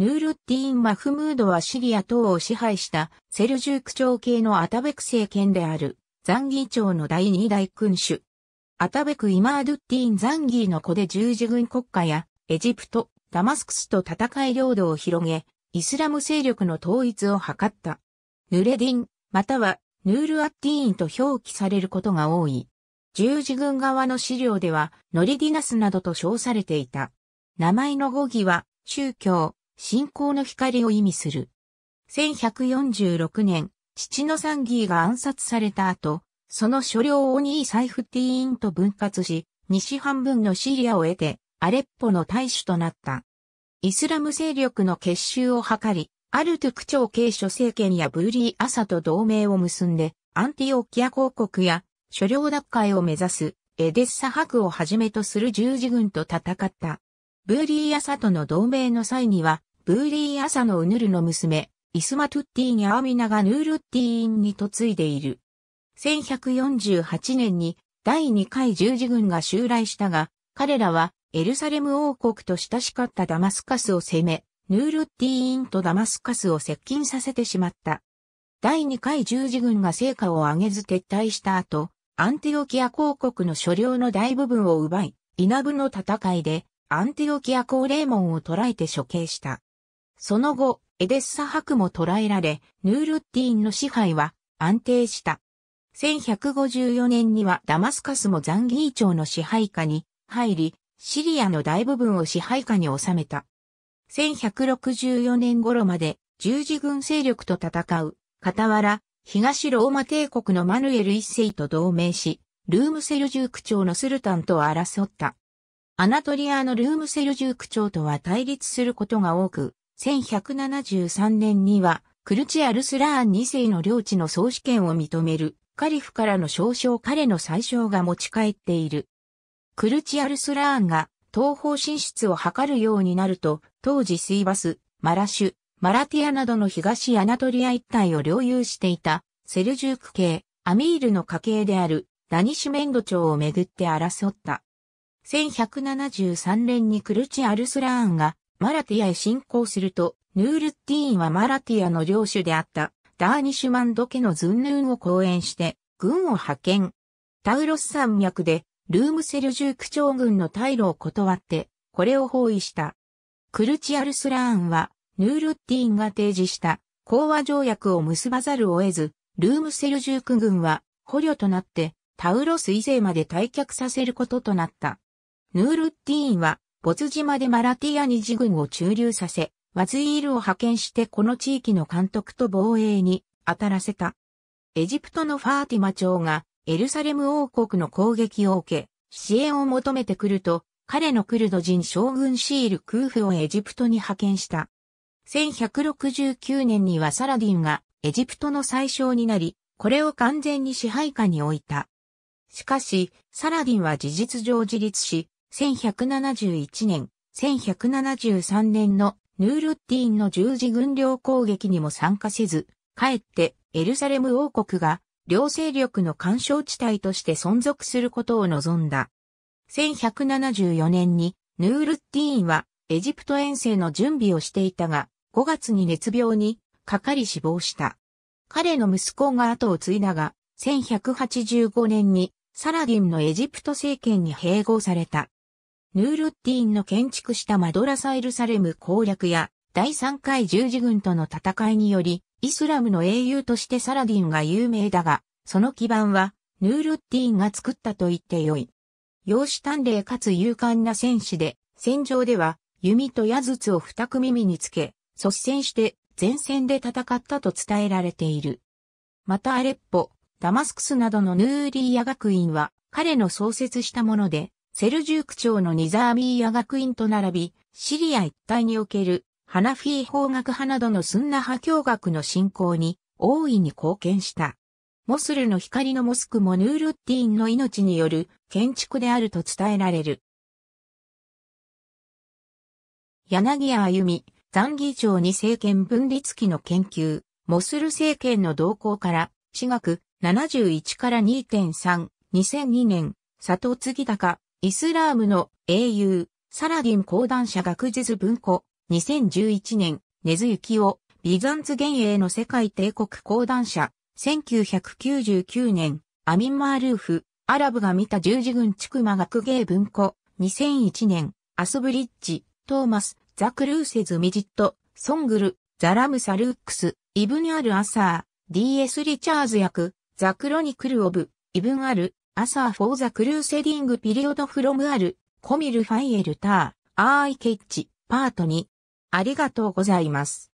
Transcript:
ヌールッディーン・マフムードはシリア等を支配したセルジューク朝系のアタベク政権であるザンギー朝の第二代君主。アタベク・イマードッディーン・ザンギーの子で十字軍国家やエジプト、ダマスクスと戦い領土を広げ、イスラム勢力の統一を図った。ヌレディン、またはヌール・アッディーンと表記されることが多い。十字軍側の資料ではノリディナスなどと称されていた。名前の語義は宗教、信仰の光を意味する。1146年、父のサンギーが暗殺された後、その所領を2位サイフティーンと分割し、西半分のシリアを得て、アレッポの大使となった。イスラム勢力の結集を図り、アルトゥク朝継諸政権やブーリー・アサと同盟を結んで、アンティオキア公国や所領奪回を目指すエデッサ博をはじめとする十字軍と戦った。ブーリー・アサとの同盟の際には、ブーリー・アサのウヌルの娘、イスマトゥッティーニアーミナがヌールッティーンに嫁いでいる。1148年に第2回十字軍が襲来したが、彼らはエルサレム王国と親しかったダマスカスを攻め、ヌールッティーンとダマスカスを接近させてしまった。第2回十字軍が成果を上げず撤退した後、アンティオキア公国の所領の大部分を奪い、イナブの戦いでアンティオキア公霊門を捕らえて処刑した。その後、エデッサ博も捕らえられ、ヌールッディーンの支配は安定した。1154年にはダマスカスもザンギー朝の支配下に入り、シリアの大部分を支配下に収めた。1164年頃まで十字軍勢力と戦う、傍ら、東ローマ帝国のマヌエル一世と同盟し、ルームセルジューク朝のスルタンと争った。アナトリアのルームセルジューク朝とは対立することが多く、1173年には、クルチアルスラーン2世の領地の総主権を認める、カリフからの少々彼の最小が持ち帰っている。クルチアルスラーンが東方進出を図るようになると、当時スイバス、マラシュ、マラティアなどの東アナトリア一帯を領有していた、セルジューク系、アミールの家系である、ダニシュメンド朝をめぐって争った。1173年にクルチアルスラーンがマラティアへ侵攻すると、ヌールッティーンはマラティアの領主であったダーニシュマンド家のズンヌーンを講演して軍を派遣。タウロス山脈でルームセルジューク朝軍の退路を断ってこれを包囲した。クルチアルスラーンはヌールッティーンが提示した講和条約を結ばざるを得ず、ルームセルジューク軍は捕虜となってタウロス以前まで退却させることとなった。ヌールッティーンはボツ島でマラティアニジ軍を駐留させ、ワズイールを派遣してこの地域の監督と防衛に当たらせた。エジプトのファーティマ朝がエルサレム王国の攻撃を受け、支援を求めてくると、彼のクルド人将軍シール・クーフをエジプトに派遣した。1169年にはサラディンがエジプトの最小になり、これを完全に支配下に置いた。しかし、サラディンは事実上自立し、1171年、1173年のヌールッディーンの十字軍領攻撃にも参加せず、かえってエルサレム王国が両勢力の干渉地帯として存続することを望んだ。1174年にヌールッディーンはエジプト遠征の準備をしていたが、5月に熱病にかかり死亡した。彼の息子が後を継いだが、1185年にサラディンのエジプト政権に併合された。ヌールッティンの建築したマドラサイルサレム攻略や第3回十字軍との戦いにより、イスラムの英雄としてサラディンが有名だが、その基盤は、ヌールッティーンが作ったと言ってよい。容姿端麗かつ勇敢な戦士で、戦場では、弓と矢筒を二組身につけ、率先して前線で戦ったと伝えられている。またアレッポ、ダマスクスなどのヌーリーヤ学院は、彼の創設したもので、セルジューク朝のニザーミーヤ学院と並び、シリア一帯におけるハナフィー法学派などのスンナ派教学の進行に大いに貢献した。モスルの光のモスクもヌールッティンの命による建築であると伝えられる。柳谷歩み、残儀町に政権分立期の研究、モスル政権の動向から、私学71から2.3、2002年、佐藤継高、イスラームの英雄、サラディン講談社学術文庫、2011年、根津幸オ、ビザンツ原営の世界帝国講談社、1999年、アミンマールーフ、アラブが見た十字軍チクマ学芸文庫、2001年、アスブリッジ、トーマス、ザ・クルーセズ・ミジット、ソングル、ザ・ラム・サルックス、イブニアル・アサー、DS・ リチャーズ役、ザ・クロニクル・オブ、イブン・アル、アサー・フォー・ザ・クルーセディング・ピリオド・フロム・アル、コミル・ファイエル・ター、アーイ・ケッチ、パート2。ありがとうございます。